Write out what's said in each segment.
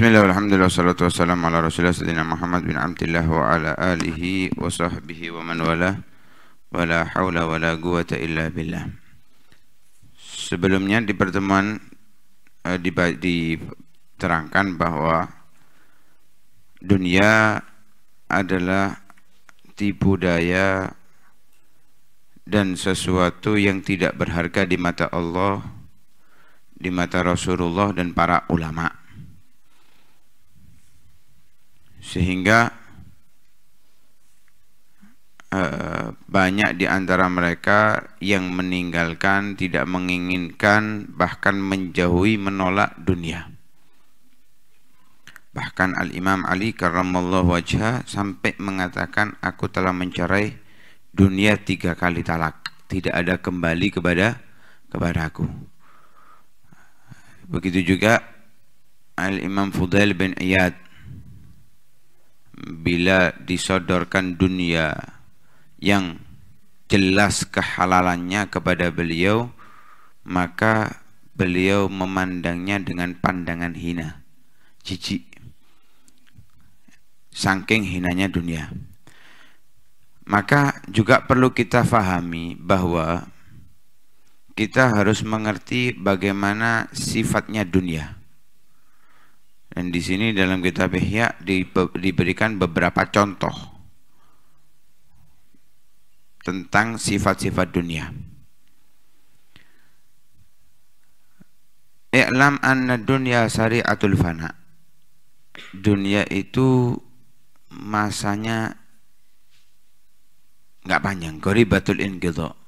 Bismillah, alhamdulillah, salatu wassalamu ala rasulullah Muhammad bin Abdullah wa ala alihi wa sahbihi wa man wala wa la hawla wa la quwata illa billah Sebelumnya di pertemuan eh, diterangkan bahwa dunia adalah tipu daya dan sesuatu yang tidak berharga di mata Allah, di mata Rasulullah dan para ulama' sehingga uh, banyak di antara mereka yang meninggalkan, tidak menginginkan, bahkan menjauhi, menolak dunia. Bahkan Al-Imam Ali karamallahu wajah sampai mengatakan aku telah mencerai dunia tiga kali talak. Tidak ada kembali kepada kepada aku. Begitu juga Al-Imam Fudail bin Iyad bila disodorkan dunia yang jelas kehalalannya kepada beliau maka beliau memandangnya dengan pandangan hina jijik saking hinanya dunia maka juga perlu kita fahami bahwa kita harus mengerti bagaimana sifatnya dunia dan di sini dalam kitab Ihya diberikan beberapa contoh tentang sifat-sifat dunia. I'lam anna dunya sari'atul fana. Dunia itu masanya nggak panjang, goribatul ingidho.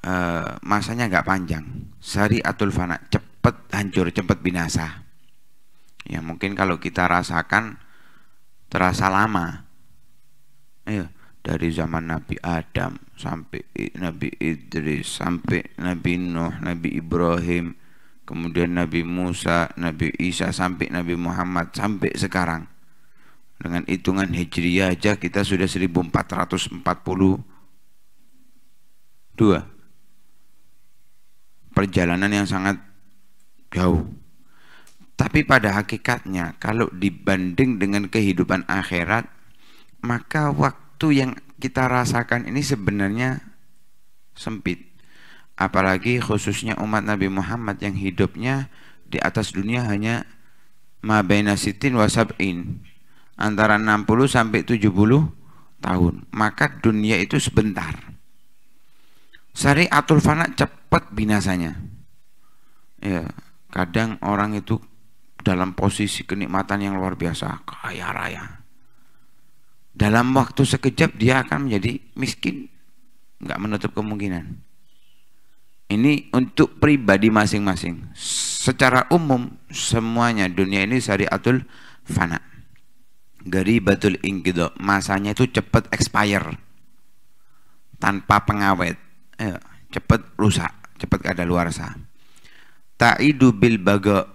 Uh, eh, masanya nggak panjang, sari'atul fana, cepat cepat hancur, cepat binasa. Ya mungkin kalau kita rasakan terasa lama. Ya, dari zaman Nabi Adam sampai Nabi Idris, sampai Nabi Nuh, Nabi Ibrahim, kemudian Nabi Musa, Nabi Isa sampai Nabi Muhammad sampai sekarang. Dengan hitungan Hijriah aja kita sudah 1442 perjalanan yang sangat jauh. Tapi pada hakikatnya kalau dibanding dengan kehidupan akhirat, maka waktu yang kita rasakan ini sebenarnya sempit. Apalagi khususnya umat Nabi Muhammad yang hidupnya di atas dunia hanya mabaina sitin wasab'in antara 60 sampai 70 tahun. Maka dunia itu sebentar. sari Syariatul fana cepat binasanya. Ya, Kadang orang itu dalam posisi kenikmatan yang luar biasa, kaya raya. Dalam waktu sekejap dia akan menjadi miskin, nggak menutup kemungkinan. Ini untuk pribadi masing-masing. Secara umum semuanya dunia ini syariatul fana. Garibatul ingkido, masanya itu cepat expire tanpa pengawet. cepat rusak, cepat ada luar sah ta'idu bil baga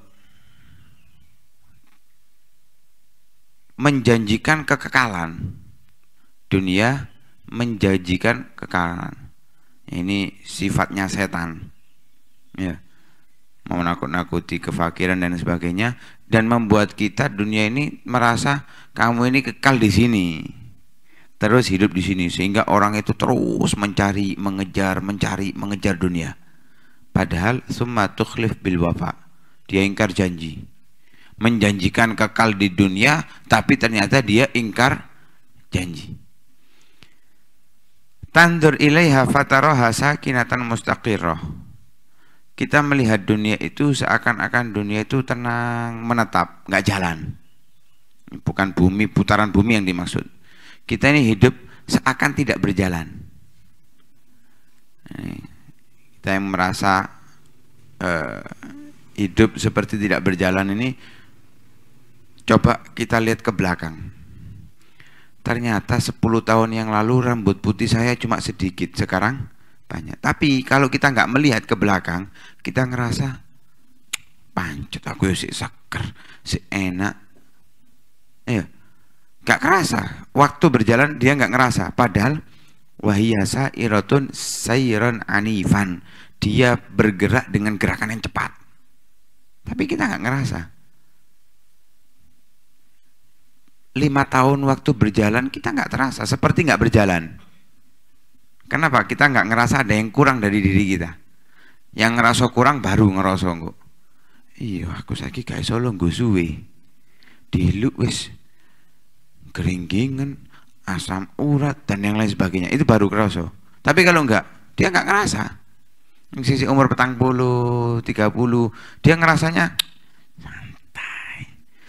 menjanjikan kekekalan dunia menjanjikan kekekalan ini sifatnya setan ya mau nakut-nakuti kefakiran dan sebagainya dan membuat kita dunia ini merasa kamu ini kekal di sini terus hidup di sini sehingga orang itu terus mencari mengejar mencari mengejar dunia Padahal summa tukhlif bil wafa. Dia ingkar janji. Menjanjikan kekal di dunia tapi ternyata dia ingkar janji. Tandur ilaiha fataroha sakinatan mustaqirroh. Kita melihat dunia itu seakan-akan dunia itu tenang, menetap, nggak jalan. Bukan bumi, putaran bumi yang dimaksud. Kita ini hidup seakan tidak berjalan. Eh, kita yang merasa uh, hidup seperti tidak berjalan ini coba kita lihat ke belakang ternyata 10 tahun yang lalu rambut putih saya cuma sedikit sekarang banyak tapi kalau kita nggak melihat ke belakang kita ngerasa pancet aku ya, sih seker si enak ya nggak kerasa waktu berjalan dia nggak ngerasa padahal Wahiyasa irotun sayron anifan. Dia bergerak dengan gerakan yang cepat. Tapi kita nggak ngerasa. Lima tahun waktu berjalan kita nggak terasa. Seperti nggak berjalan. Kenapa? Kita nggak ngerasa ada yang kurang dari diri kita. Yang ngerasa kurang baru ngerasa kok. Iya, aku sakit kayak solo gue suwe. Diluk wis keringgingan asam urat dan yang lain sebagainya itu baru kerasa tapi kalau enggak dia enggak ngerasa sisi umur petang puluh tiga puluh dia ngerasanya santai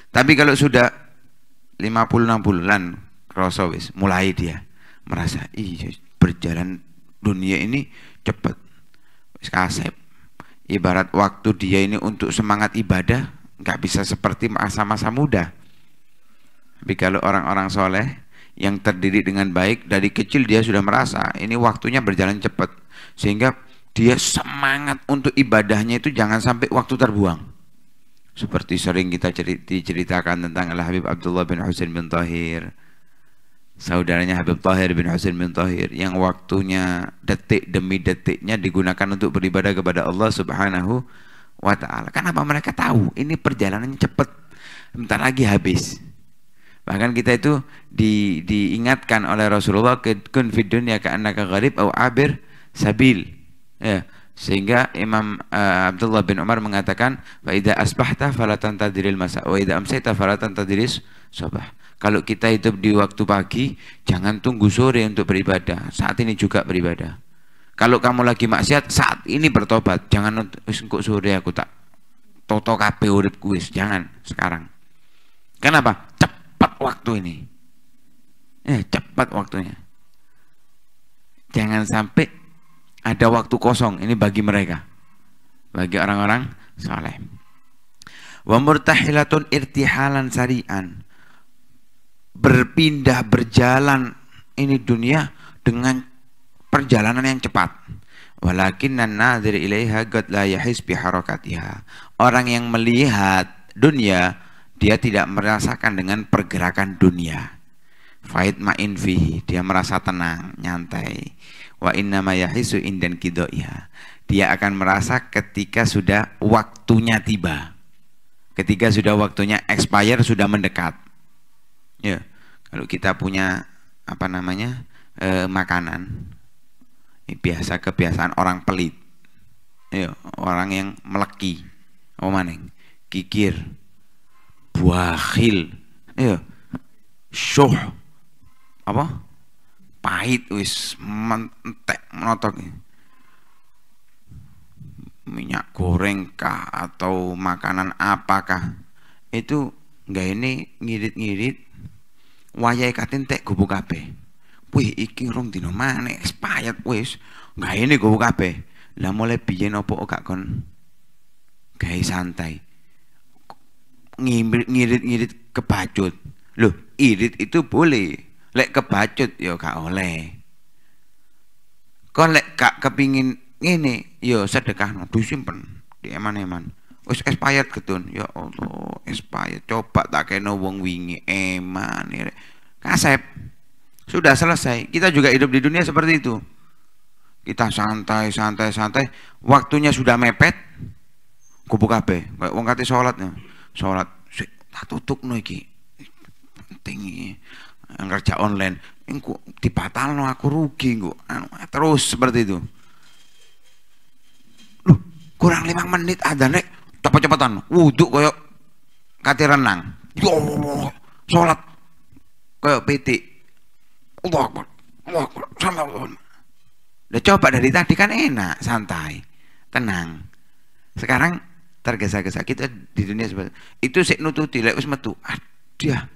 tapi kalau sudah lima puluh enam bulan kerasa wis mulai dia merasa ih iya, berjalan dunia ini cepat wis kasep ibarat waktu dia ini untuk semangat ibadah nggak bisa seperti masa-masa muda tapi kalau orang-orang soleh yang terdiri dengan baik dari kecil dia sudah merasa ini waktunya berjalan cepat sehingga dia semangat untuk ibadahnya itu jangan sampai waktu terbuang seperti sering kita ceritakan tentang Al-Habib Abdullah bin Husain bin Tahir saudaranya Habib Tahir bin Husain bin Tahir yang waktunya detik demi detiknya digunakan untuk beribadah kepada Allah subhanahu wa ta'ala kenapa mereka tahu ini perjalanannya cepat bentar lagi habis Bahkan kita itu di, diingatkan oleh Rasulullah kun fid dunya ka'annaka gharib au abir sabil. Ya, sehingga Imam uh, Abdullah bin Umar mengatakan wa idza asbahta fala tantadiril masa wa idza amsayta fala tantadiris sabah. Kalau kita hidup di waktu pagi, jangan tunggu sore untuk beribadah. Saat ini juga beribadah. Kalau kamu lagi maksiat, saat ini bertobat. Jangan untuk sore aku tak toto kabeh uripku wis jangan sekarang. Kenapa? cepat waktu ini. Eh, cepat waktunya. Jangan sampai ada waktu kosong ini bagi mereka. Bagi orang-orang saleh. Wa murtahilatun irtihalan sari'an. Berpindah berjalan ini dunia dengan perjalanan yang cepat. Walakin ilaiha la Orang yang melihat dunia dia tidak merasakan dengan pergerakan dunia. fa'id ma'in fihi, dia merasa tenang, nyantai. Wa inna ma yahisu indan kidoya. Dia akan merasa ketika sudah waktunya tiba. Ketika sudah waktunya expire, sudah mendekat. Ya, kalau kita punya apa namanya e, makanan, ini ya, biasa kebiasaan orang pelit. Ya, orang yang meleki, omaneng, kikir, buahil ya, syuh apa pahit wis mentek menotok minyak goreng kah atau makanan apakah itu nggak ini ngirit-ngirit wayai katin tek gubuk kabeh wih iki rong dino mana payet wis nggak ini gubuk kabeh lah mulai biyen opo gak kon gawe santai ngirit-ngirit kebacut. Loh, irit itu boleh. Lek kebacut yo ya gak oleh. Kon lek gak kepingin ini, yo ya sedekah disimpen, di eman eman us expired ketun. Ya Allah, expired. Coba tak kena wong wingi eman ya. Kasep. Sudah selesai. Kita juga hidup di dunia seperti itu. Kita santai, santai, santai. Waktunya sudah mepet. kubu kabe kayak wong kate sholatnya? sholat tak tutup no iki penting kerja online engko dipatal no aku rugi engko anu, terus seperti itu lu kurang lima menit ada nek cepat cepetan wudhu koyok kati renang yo sholat koyok PT Allah Akbar Allah Akbar Lah coba dari tadi kan enak, santai, tenang. Sekarang tergesa-gesa kita di dunia sebab itu sik nututi lek wis metu adia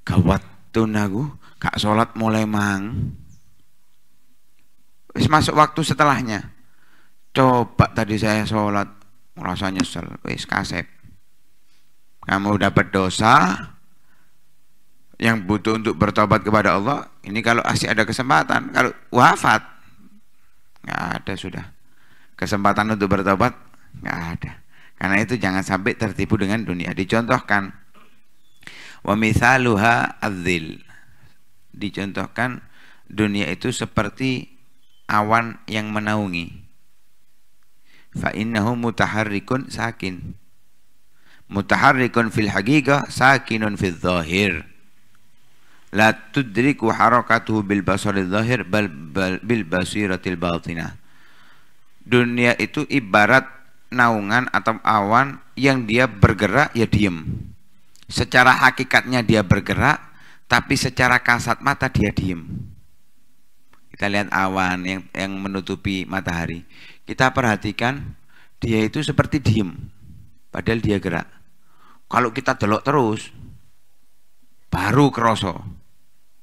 gawatun aku kak salat mulai mang wis masuk waktu setelahnya coba tadi saya salat merasa nyesel wis kasep kamu dapat dosa yang butuh untuk bertobat kepada Allah ini kalau masih ada kesempatan kalau wafat nggak ada sudah kesempatan untuk bertobat nggak ada karena itu jangan sampai tertipu dengan dunia. Dicontohkan wa mithaluha adzil. Dicontohkan dunia itu seperti awan yang menaungi. Fa innahu mutaharrikun sakin. Mutaharrikun fil haqiqah sakinun fil zahir. La tudriku harakatuhu bil basari zahir bal, bil basiratil batinah. Dunia itu ibarat naungan atau awan yang dia bergerak ya diem. Secara hakikatnya dia bergerak, tapi secara kasat mata dia diem. Kita lihat awan yang yang menutupi matahari. Kita perhatikan dia itu seperti diem, padahal dia gerak. Kalau kita delok terus, baru kroso.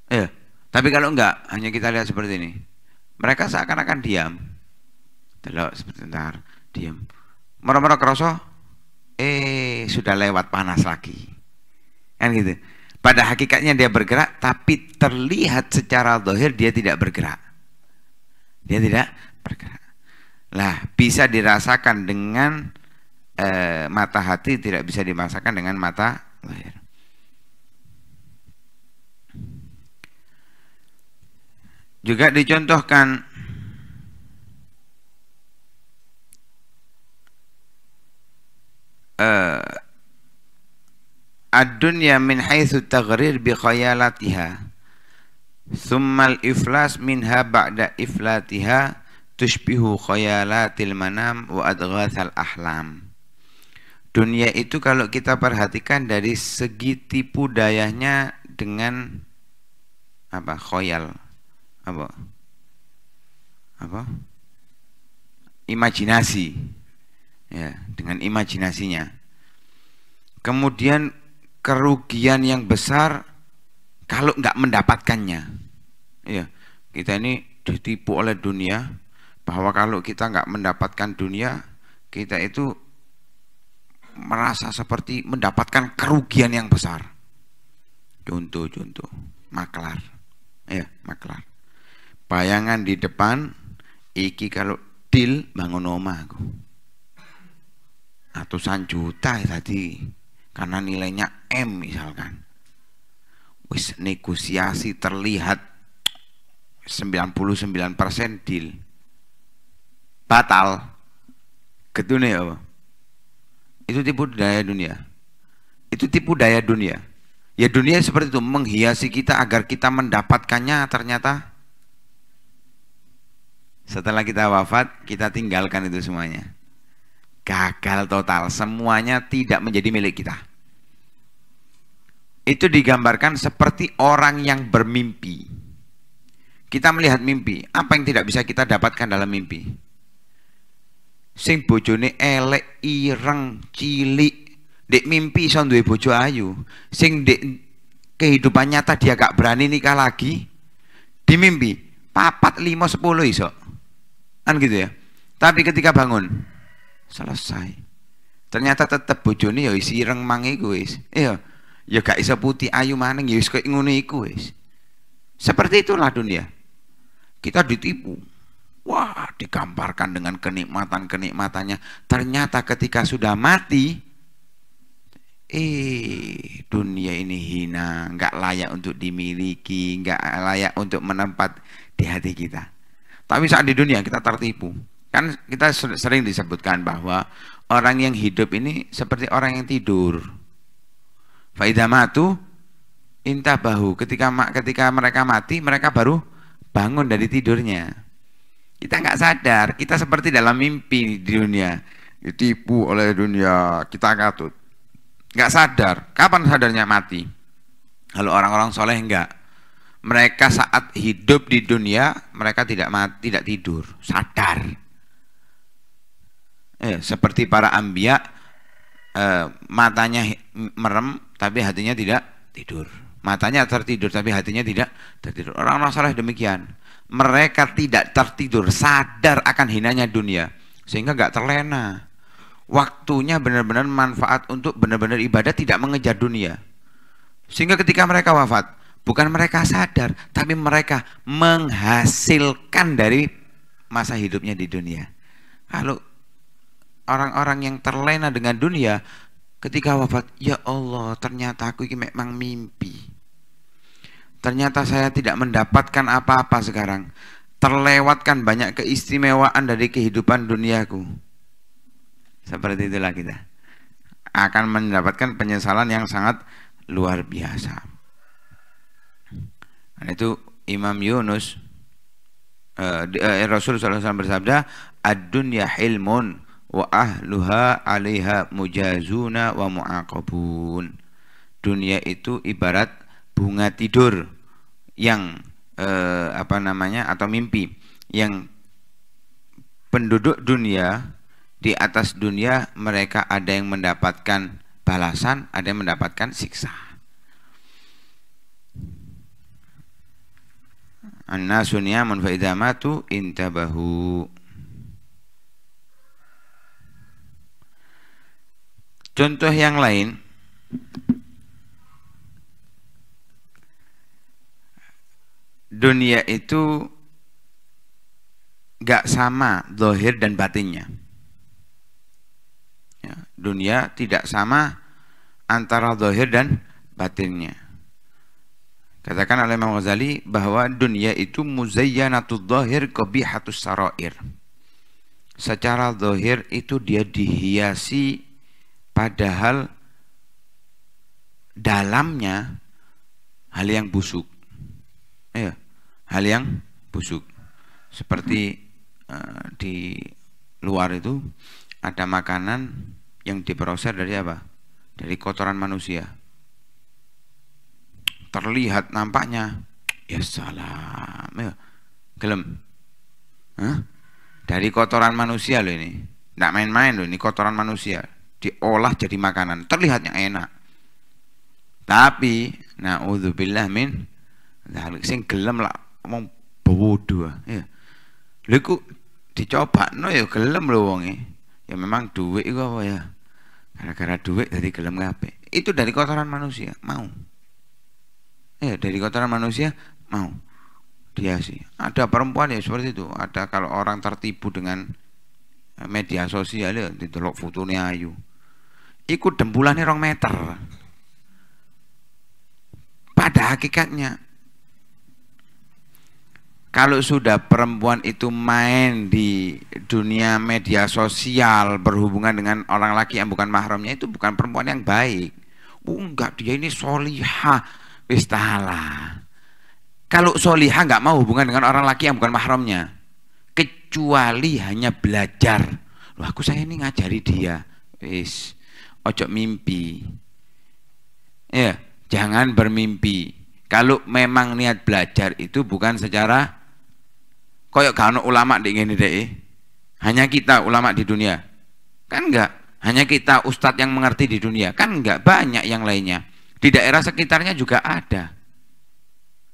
Eh, iya, tapi kalau enggak, hanya kita lihat seperti ini. Mereka seakan-akan diam. Delok sebentar, diam merok merok kerasa eh sudah lewat panas lagi kan gitu pada hakikatnya dia bergerak tapi terlihat secara dohir dia tidak bergerak dia tidak bergerak lah bisa dirasakan dengan eh, mata hati tidak bisa dimasakan dengan mata dohir juga dicontohkan uh, ad-dunya min haitsu taghrir bi khayalatiha summal iflas minha ba'da iflatiha tushbihu khayalatil manam wa adghathal ahlam dunia itu kalau kita perhatikan dari segi tipu dayanya dengan apa khoyal apa apa imajinasi ya, dengan imajinasinya. Kemudian kerugian yang besar kalau nggak mendapatkannya. Ya, kita ini ditipu oleh dunia bahwa kalau kita nggak mendapatkan dunia, kita itu merasa seperti mendapatkan kerugian yang besar. Contoh-contoh, maklar. Ya, maklar. Bayangan di depan, iki kalau deal bangun oma aku ratusan juta ya tadi karena nilainya M misalkan wis negosiasi terlihat 99% deal batal ketune gitu ya itu tipu daya dunia itu tipu daya dunia ya dunia seperti itu menghiasi kita agar kita mendapatkannya ternyata setelah kita wafat kita tinggalkan itu semuanya gagal total semuanya tidak menjadi milik kita itu digambarkan seperti orang yang bermimpi kita melihat mimpi apa yang tidak bisa kita dapatkan dalam mimpi sing bojone elek ireng cilik dek mimpi iso duwe bojo ayu sing dek kehidupan nyata dia gak berani nikah lagi di mimpi papat lima sepuluh iso kan gitu ya tapi ketika bangun selesai ternyata tetep bojone ya isi ireng mangi wis iya ya gak iso putih ayu maning ya wis koyo ngene iku wis seperti itulah dunia kita ditipu wah digambarkan dengan kenikmatan-kenikmatannya ternyata ketika sudah mati eh dunia ini hina nggak layak untuk dimiliki nggak layak untuk menempat di hati kita tapi saat di dunia kita tertipu Kan kita sering disebutkan bahwa orang yang hidup ini seperti orang yang tidur. Faidah matu intah bahu. Ketika ketika mereka mati, mereka baru bangun dari tidurnya. Kita nggak sadar, kita seperti dalam mimpi di dunia. Ditipu oleh dunia, kita katut. Nggak sadar, kapan sadarnya mati? Kalau orang-orang soleh nggak, mereka saat hidup di dunia mereka tidak mati, tidak tidur, sadar eh, seperti para ambia eh, matanya merem tapi hatinya tidak tidur matanya tertidur tapi hatinya tidak tertidur orang-orang saleh demikian mereka tidak tertidur sadar akan hinanya dunia sehingga nggak terlena waktunya benar-benar manfaat untuk benar-benar ibadah tidak mengejar dunia sehingga ketika mereka wafat bukan mereka sadar tapi mereka menghasilkan dari masa hidupnya di dunia kalau orang-orang yang terlena dengan dunia ketika wafat ya Allah ternyata aku ini memang mimpi ternyata saya tidak mendapatkan apa-apa sekarang terlewatkan banyak keistimewaan dari kehidupan duniaku seperti itulah kita akan mendapatkan penyesalan yang sangat luar biasa dan itu Imam Yunus eh, eh Rasul SAW bersabda ad-dunya hilmun wa ahluha 'alaiha mujazuna wa mu'aqabun. Dunia itu ibarat bunga tidur yang eh, apa namanya atau mimpi yang penduduk dunia di atas dunia mereka ada yang mendapatkan balasan, ada yang mendapatkan siksa. Annasu niyamun fa idza intabahu. Contoh yang lain dunia itu gak sama dohir dan batinnya. Ya, dunia tidak sama antara dohir dan batinnya. Katakan oleh Imam Ghazali bahwa dunia itu muzayyanatu dohir kebihatus sarair. Secara dohir itu dia dihiasi padahal dalamnya hal yang busuk. Ya, hal yang busuk. Seperti uh, di luar itu ada makanan yang diproses dari apa? Dari kotoran manusia. Terlihat nampaknya ya salam ya gelem Hah? dari kotoran manusia loh ini tidak main-main loh ini kotoran manusia diolah jadi makanan terlihatnya enak tapi naudzubillah min dzalik sing gelem lah wong dua ya ku dicoba no ya gelem lho nih ya memang duit iku apa ya gara-gara duit dari gelem ngape itu dari kotoran manusia mau ya dari kotoran manusia mau dia sih ada perempuan ya seperti itu ada kalau orang tertipu dengan media sosial ya telok fotonya ayu iku dembulane rong meter pada hakikatnya kalau sudah perempuan itu main di dunia media sosial berhubungan dengan orang laki yang bukan mahramnya itu bukan perempuan yang baik oh, enggak dia ini solihah istahala. kalau solihah enggak mau hubungan dengan orang laki yang bukan mahramnya kecuali hanya belajar loh aku saya ini ngajari dia wis ojo mimpi. Ya, jangan bermimpi. Kalau memang niat belajar itu bukan secara koyok kano ulama di ini deh. Eh. Hanya kita ulama di dunia. Kan enggak? Hanya kita ustadz yang mengerti di dunia. Kan enggak banyak yang lainnya. Di daerah sekitarnya juga ada.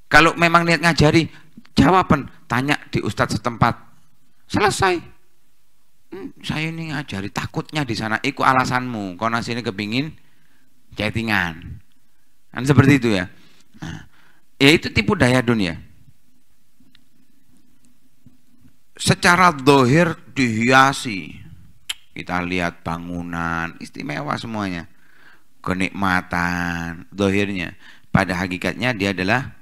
Kalau memang niat ngajari, jawaban tanya di ustadz setempat. Selesai saya ini ngajari takutnya di sana iku alasanmu kau nasi ini kepingin chattingan kan seperti itu ya nah, ya itu tipu daya dunia secara dohir dihiasi kita lihat bangunan istimewa semuanya kenikmatan dohirnya pada hakikatnya dia adalah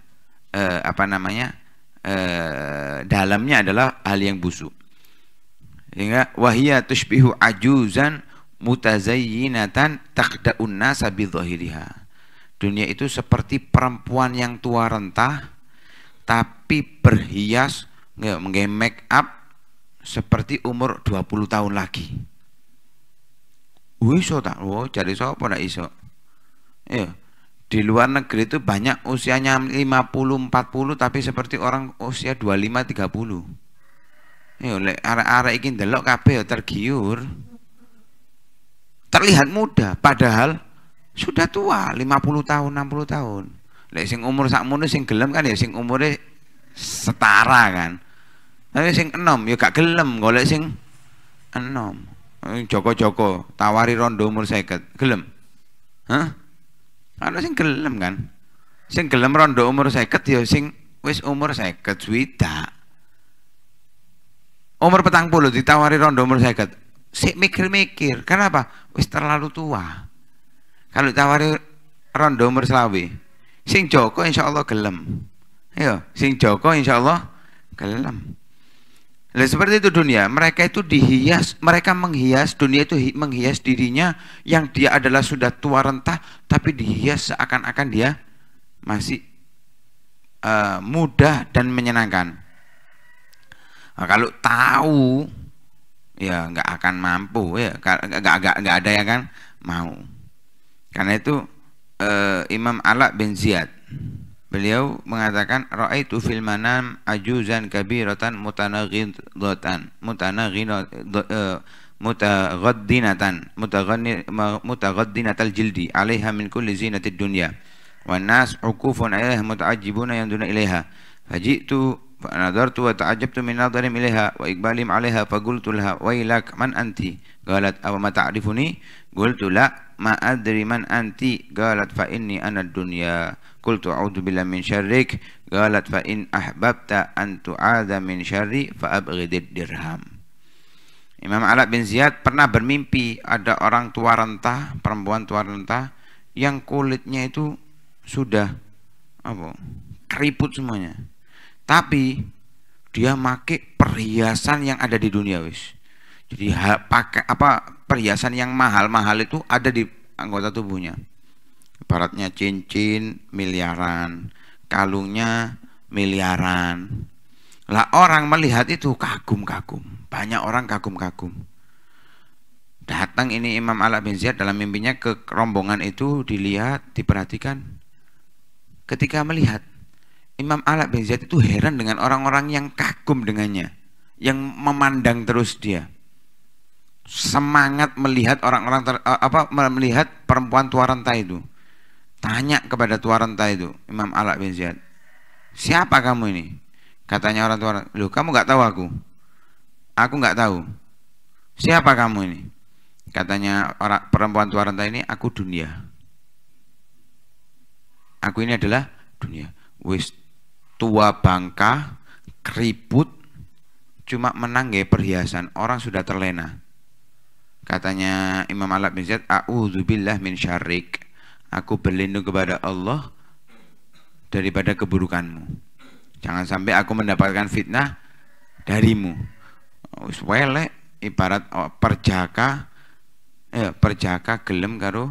eh, apa namanya eh, dalamnya adalah hal yang busuk sehingga wahia tushbihu ajuzan mutazayyinatan takdaun nasa bidhahiriha dunia itu seperti perempuan yang tua rentah tapi berhias nggak make up seperti umur 20 tahun lagi oh, iso tak oh cari sapa nak iso ya di luar negeri itu banyak usianya 50 40 tapi seperti orang usia 25 30 Ya lek arek-arek iki ndelok kabeh ya tergiur. Terlihat muda padahal sudah tua, 50 tahun, 60 tahun. Lek sing umur sakmono sing gelem kan ya sing umure setara kan. Tapi sing enom ya gak gelem golek sing enom. Joko-joko tawari rondo umur 50, gelem. Hah? Ana sing gelem kan. Sing gelem rondo umur 50 ya sing wis umur 50 swidak umur petang puluh ditawari rondo umur saya si mikir-mikir kenapa wis terlalu tua kalau ditawari rondo umur selawi sing Joko insya Allah gelem Ayo, iya, sing Joko insya Allah gelem. Nah, seperti itu dunia, mereka itu dihias, mereka menghias, dunia itu menghias dirinya yang dia adalah sudah tua rentah, tapi dihias seakan-akan dia masih uh, muda dan menyenangkan. Nah, kalau tahu ya nggak akan mampu ya nggak nggak nggak ada yang kan mau karena itu eh, Imam Ala bin Ziyad beliau mengatakan raaitu fil manam ajuzan kabiratan mutanaghidatan mutanaghidatan eh, mutaghaddinatan mutaghaddinatal jildi alaiha min kulli zinatid dunya wan nas ajibuna yang muta'ajjibuna yanduna ilaiha fajitu فنظرت وتعجبت من نظرهم إليها وإقبالهم عليها فقلت لها ويلك من أنت قالت أو ما تعرفني قلت لا ما أدري من أنت قالت فإني أنا الدنيا قلت أعوذ بالله من شرك قالت فإن أحببت أن تعاد من شري فأبغض الدرهم Imam Ala bin Ziyad pernah bermimpi ada orang tua rentah, perempuan tua rentah yang kulitnya itu sudah apa? keriput semuanya tapi dia make perhiasan yang ada di dunia wis. Jadi ha, pakai apa perhiasan yang mahal-mahal itu ada di anggota tubuhnya. Baratnya cincin miliaran, kalungnya miliaran. Lah orang melihat itu kagum-kagum. Banyak orang kagum-kagum. Datang ini Imam Ala bin Ziyad dalam mimpinya ke rombongan itu dilihat, diperhatikan. Ketika melihat Imam Ala bin Zaid itu heran dengan orang-orang yang kagum dengannya, yang memandang terus dia. Semangat melihat orang-orang eh, apa melihat perempuan tua renta itu. Tanya kepada tua renta itu, Imam Ala bin Zaid. Siapa kamu ini? Katanya orang tua, "Loh, kamu nggak tahu aku?" "Aku nggak tahu." "Siapa kamu ini?" Katanya orang perempuan tua renta ini, "Aku dunia." Aku ini adalah dunia. Wis tua bangka, keriput, cuma menang ya perhiasan. Orang sudah terlena. Katanya Imam Alab bin Zaid, "A'udzubillah min syarik." Aku berlindung kepada Allah daripada keburukanmu. Jangan sampai aku mendapatkan fitnah darimu. Wele ibarat oh, perjaka eh, perjaka gelem karo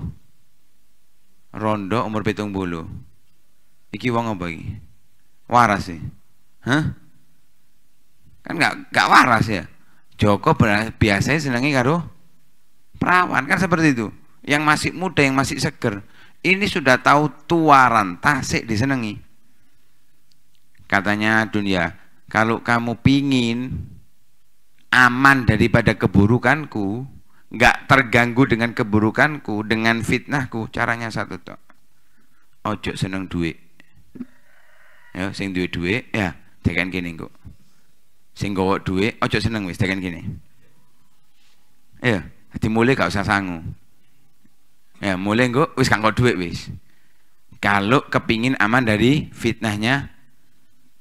rondo umur pitung bulu. Iki wong apa iki? waras sih Hah? kan gak gak waras ya Joko biasanya senangi karo perawan kan seperti itu yang masih muda yang masih seger ini sudah tahu tuaran tasik disenangi katanya dunia ya, kalau kamu pingin aman daripada keburukanku gak terganggu dengan keburukanku dengan fitnahku caranya satu tok ojo seneng duit ya sing duwe duwe ya tekan kene kok, sing gawa duwe ojo seneng wis tekan kene ya dadi mulai gak usah sangu ya mulai kok, wis kanggo duwe wis kalau kepingin aman dari fitnahnya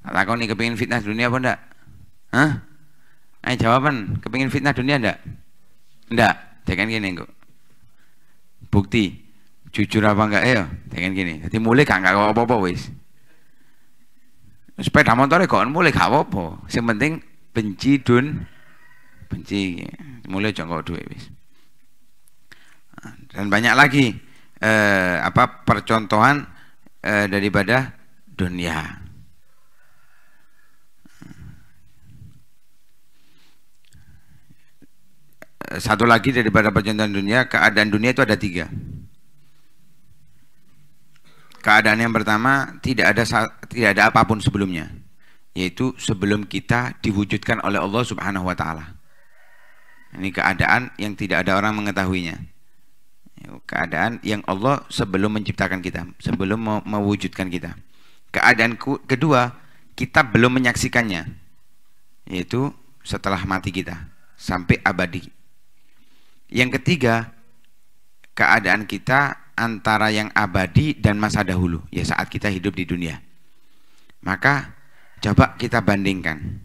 takon nih kepingin fitnah dunia apa ndak Hah? Ayo jawaban, kepingin fitnah dunia ndak? Ndak, tekan gini kok. Bukti, jujur apa enggak ya? Tekan gini. Jadi mulai gak enggak apa-apa wis sepeda motornya kok mulai gak apa-apa yang penting benci dun benci mulai jangkau duit wis dan banyak lagi eh, apa percontohan eh, daripada dunia satu lagi daripada percontohan dunia keadaan dunia itu ada tiga keadaan yang pertama tidak ada tidak ada apapun sebelumnya yaitu sebelum kita diwujudkan oleh Allah Subhanahu wa taala. Ini keadaan yang tidak ada orang mengetahuinya. Keadaan yang Allah sebelum menciptakan kita, sebelum mewujudkan kita. Keadaan kedua, kita belum menyaksikannya. Yaitu setelah mati kita sampai abadi. Yang ketiga, keadaan kita antara yang abadi dan masa dahulu, ya saat kita hidup di dunia. Maka coba kita bandingkan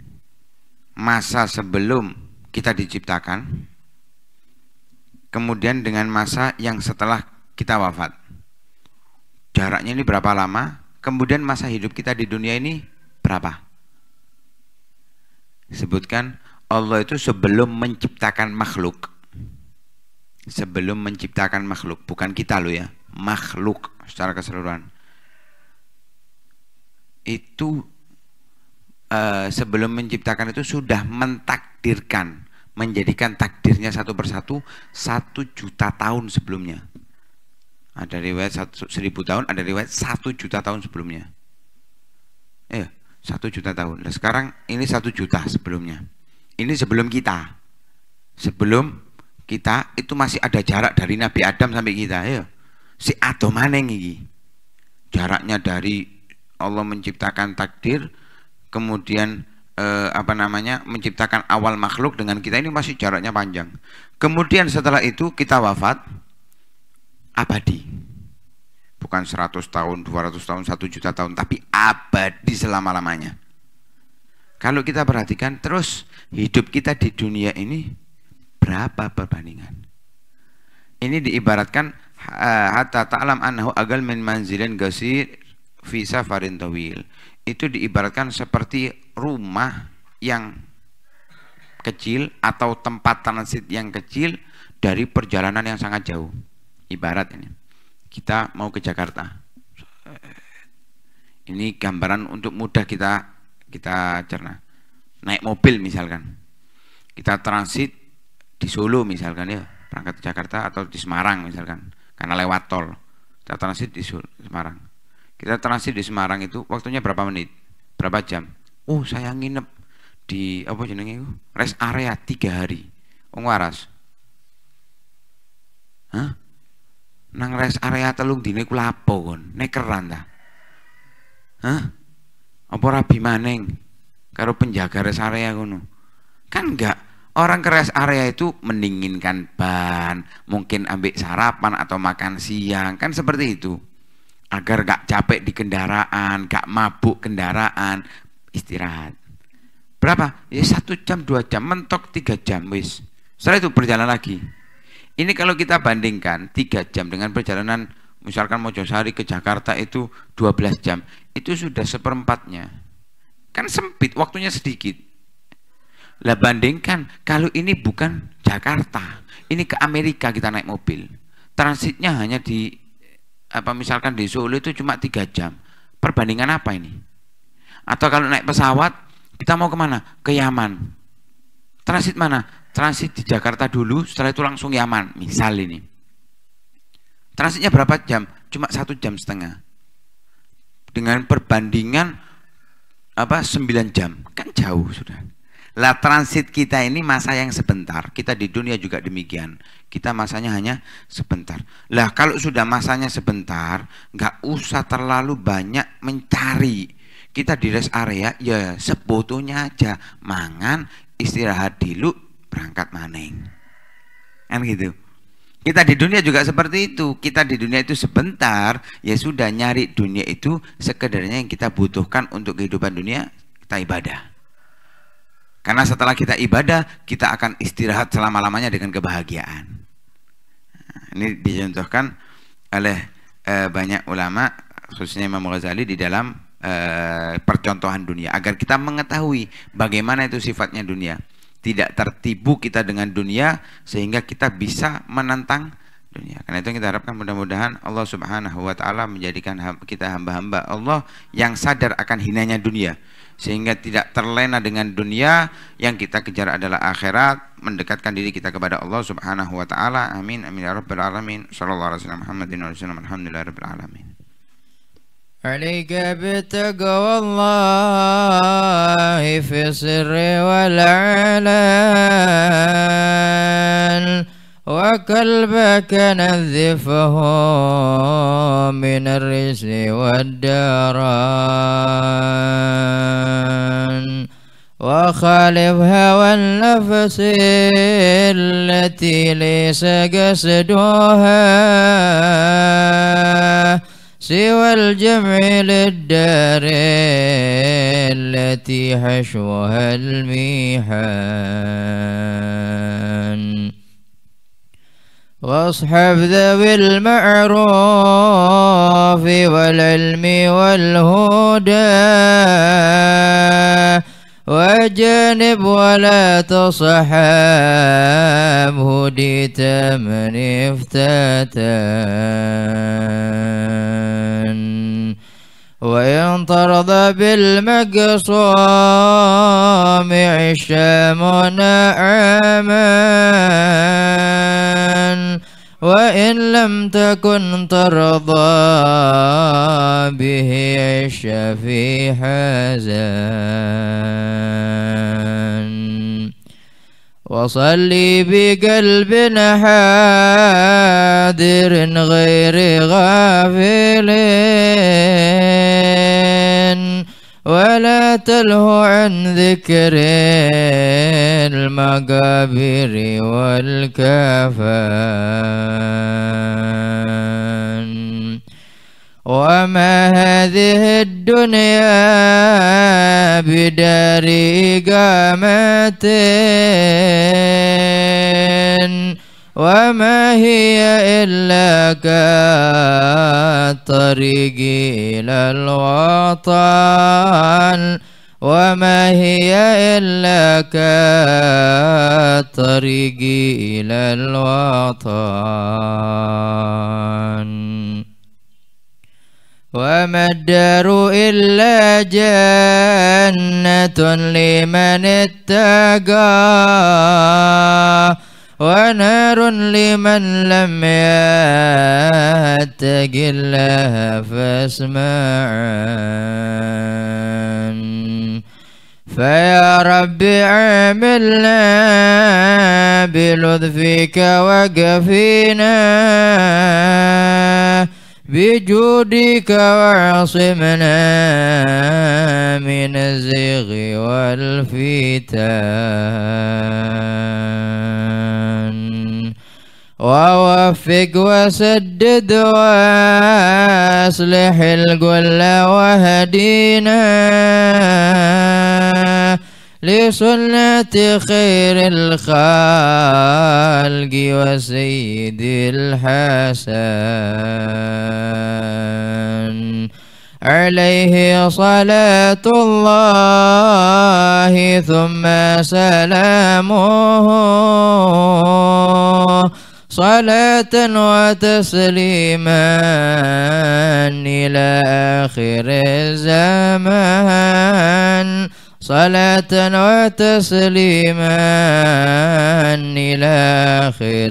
masa sebelum kita diciptakan kemudian dengan masa yang setelah kita wafat. Jaraknya ini berapa lama? Kemudian masa hidup kita di dunia ini berapa? Sebutkan Allah itu sebelum menciptakan makhluk sebelum menciptakan makhluk bukan kita lo ya makhluk secara keseluruhan itu uh, sebelum menciptakan itu sudah mentakdirkan menjadikan takdirnya satu persatu satu juta tahun sebelumnya ada riwayat satu, seribu tahun ada riwayat satu juta tahun sebelumnya eh satu juta tahun nah, sekarang ini satu juta sebelumnya ini sebelum kita sebelum kita itu masih ada jarak dari Nabi Adam sampai kita ya si Adam maneng ini jaraknya dari Allah menciptakan takdir kemudian eh, apa namanya menciptakan awal makhluk dengan kita ini masih jaraknya panjang kemudian setelah itu kita wafat abadi bukan 100 tahun 200 tahun 1 juta tahun tapi abadi selama-lamanya kalau kita perhatikan terus hidup kita di dunia ini Berapa perbandingan? Ini diibaratkan eh, hatta ta'lam annahu agal min manzilin gasir fi safarin tawil. Itu diibaratkan seperti rumah yang kecil atau tempat transit yang kecil dari perjalanan yang sangat jauh. Ibarat ini. Kita mau ke Jakarta. Ini gambaran untuk mudah kita kita cerna. Naik mobil misalkan. Kita transit di Solo misalkan ya berangkat ke Jakarta atau di Semarang misalkan karena lewat tol kita transit di Semarang kita transit di Semarang itu waktunya berapa menit berapa jam oh saya nginep di apa jenenge itu rest area tiga hari Ong waras Hah? nang rest area telung dini ku lapo kon nekeran dah Hah? apa rabi maning karo penjaga rest area kono kan enggak Orang ke rest area itu mendinginkan ban, mungkin ambil sarapan atau makan siang, kan seperti itu. Agar gak capek di kendaraan, gak mabuk kendaraan, istirahat. Berapa? Ya satu jam, dua jam, mentok tiga jam, wis. Setelah itu berjalan lagi. Ini kalau kita bandingkan tiga jam dengan perjalanan misalkan Mojosari ke Jakarta itu 12 jam, itu sudah seperempatnya. Kan sempit, waktunya sedikit lah bandingkan kalau ini bukan Jakarta, ini ke Amerika kita naik mobil. Transitnya hanya di apa misalkan di Solo itu cuma tiga jam. Perbandingan apa ini? Atau kalau naik pesawat kita mau kemana? Ke Yaman. Transit mana? Transit di Jakarta dulu, setelah itu langsung Yaman. Misal ini. Transitnya berapa jam? Cuma satu jam setengah. Dengan perbandingan apa sembilan jam kan jauh sudah lah transit kita ini masa yang sebentar. Kita di dunia juga demikian. Kita masanya hanya sebentar. Lah kalau sudah masanya sebentar, nggak usah terlalu banyak mencari. Kita di rest area ya sebutuhnya aja mangan, istirahat dulu, berangkat maning. Kan gitu. Kita di dunia juga seperti itu. Kita di dunia itu sebentar, ya sudah nyari dunia itu sekedarnya yang kita butuhkan untuk kehidupan dunia, kita ibadah. Karena setelah kita ibadah, kita akan istirahat selama-lamanya dengan kebahagiaan. Ini dicontohkan oleh e, banyak ulama, khususnya Imam Ghazali di dalam e, percontohan dunia. Agar kita mengetahui bagaimana itu sifatnya dunia. Tidak tertibu kita dengan dunia, sehingga kita bisa menantang dunia. Karena itu kita harapkan mudah-mudahan Allah Subhanahu wa taala menjadikan kita hamba-hamba Allah yang sadar akan hinanya dunia sehingga tidak terlena dengan dunia yang kita kejar adalah akhirat mendekatkan diri kita kepada Allah Subhanahu wa taala amin amin ya rabbal alamin sallallahu alaihi wasallam Muhammadin wa sallam alhamdulillah rabbil alamin عليك بتقوى الله في السر والعلان وكلبك نذفه من الرجس والدران وخالف هوى النفس التي ليس قصدها سوى الجمع للدار التي حشوها الميحان واصحب ذوي المعروف والعلم والهدى واجنب ولا تصحب هديت من افتتان وإن طرد بالمقصوم عشامنا عاما وإن لم تكن ترضى به عش في حزان وصلي بقلب حاضر غير غافل ولا تله عن ذكر المقابر والكفان وما هذه الدنيا بدار إقامة وما هي إلا كالطريق إلى الوطن وما هي إلا كالطريق إلى الوطن وما الدار إلا جنة لمن اتقى ونار لمن لم يتق الله فاسمع فيا رب عاملنا بلطفك وقفينا بجودك واعصمنا من الزيغ والفتان ووفق وسدد واصلح القل وهدينا لسنة خير الخلق وسيد الحسن عليه صلاة الله ثم سلامه صلاة وتسليما إلى آخر الزمان صلاة وتسليما إلى آخر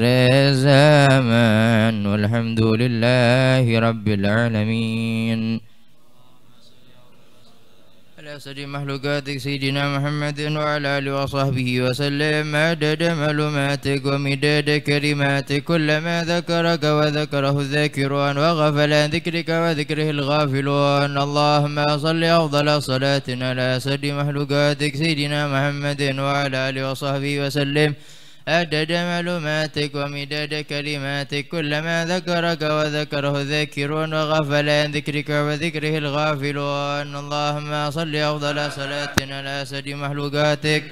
الزمان والحمد لله رب العالمين سر مخلوقات سيدنا محمد وعلى آله وصحبه وسلم عدد معلوماتك ومداد كلماتك كلما ذكرك وذكره الذاكرون وغفل عن ذكرك وذكره الغافلون اللهم صل أفضل صلاة على سر مخلوقاتك سيدنا محمد وعلى آله وصحبه وسلم عدد معلوماتك ومداد كلماتك كلما ذكرك وذكره الذاكرون وغفل عن ذكرك وذكره الغافلون اللهم صل أفضل صلاة على أسد مخلوقاتك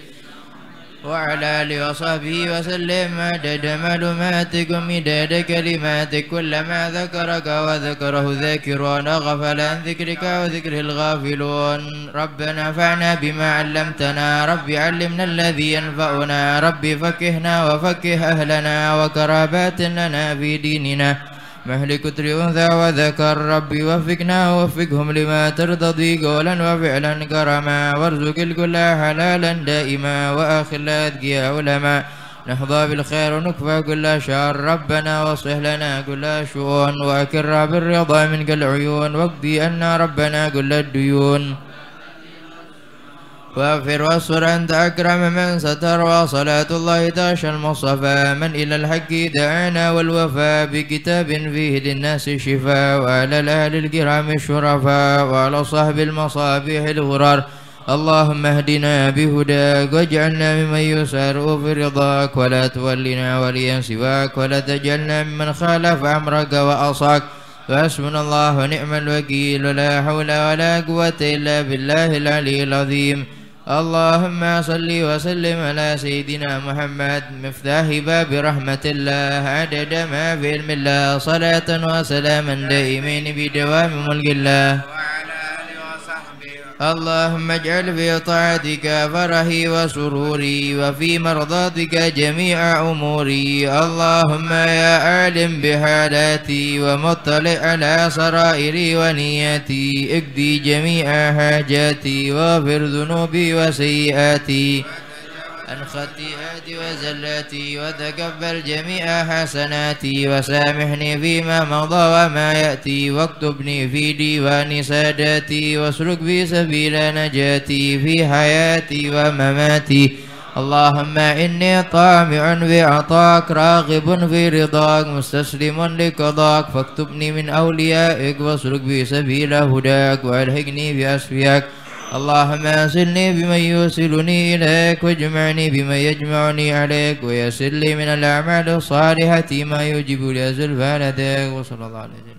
وعلى آله وصحبه وسلم عدد معلوماتك ومداد كلماتك كلما ذكرك وذكره ذاكرون غفل عن ذكرك وذكره الغافلون ربنا فعنا بما علمتنا ربي علمنا الذي ينفعنا ربي فكهنا وفكه أهلنا وكراباتنا لنا في ديننا مهلك الأنثى وذكر ربي وفقنا ووفقهم لما ترضي قولا وفعلا كرما وارزق الكل حلالا دائما وأخل أذكياء علما نحظى بالخير ونكفى كل شر ربنا واصلح لنا كل شؤون وأكر بالرضا منك العيون واقضي أن ربنا كل الديون واغفر واستر أنت أكرم من ستر وصلاة الله تغشى المصطفى من إلى الحق دعانا والوفاء بكتاب فيه للناس شفاء وعلى الأهل الكرام الشرفاء وعلى صحب المصابيح الغرار اللهم اهدنا بهداك واجعلنا ممن يسار في رضاك ولا تولنا وليا سواك ولا تجعلنا ممن خالف أمرك وأصاك فاسمنا الله ونعم الوكيل ولا حول ولا قوة إلا بالله العلي العظيم اللهم صل وسلم على سيدنا محمد مفتاح باب رحمة الله عدد ما في علم الله صلاة وسلاما دائمين بدوام ملك الله اللهم اجعل في طاعتك فرحي وسروري وفي مرضاتك جميع أموري اللهم يا عالم بحالاتي ومطلع على سرائري ونياتي اقضي جميع حاجاتي واغفر ذنوبي وسيئاتي عن خطيئاتي وزلاتي وتقبل جميع حسناتي وسامحني فيما مضى وما يأتي واكتبني في ديوان ساداتي واسلك في سبيل نجاتي في حياتي ومماتي اللهم إني طامع بعطاك راغب في رضاك مستسلم لقضاك فاكتبني من أوليائك واسلك في سبيل هداك وألهجني بأسفياك اللهم أصلني بمن يوصلني إليك واجمعني بمن يجمعني عليك ويسر لي من الأعمال الصالحة ما يجب لي زلفى لديك وصلى الله عليه وسلم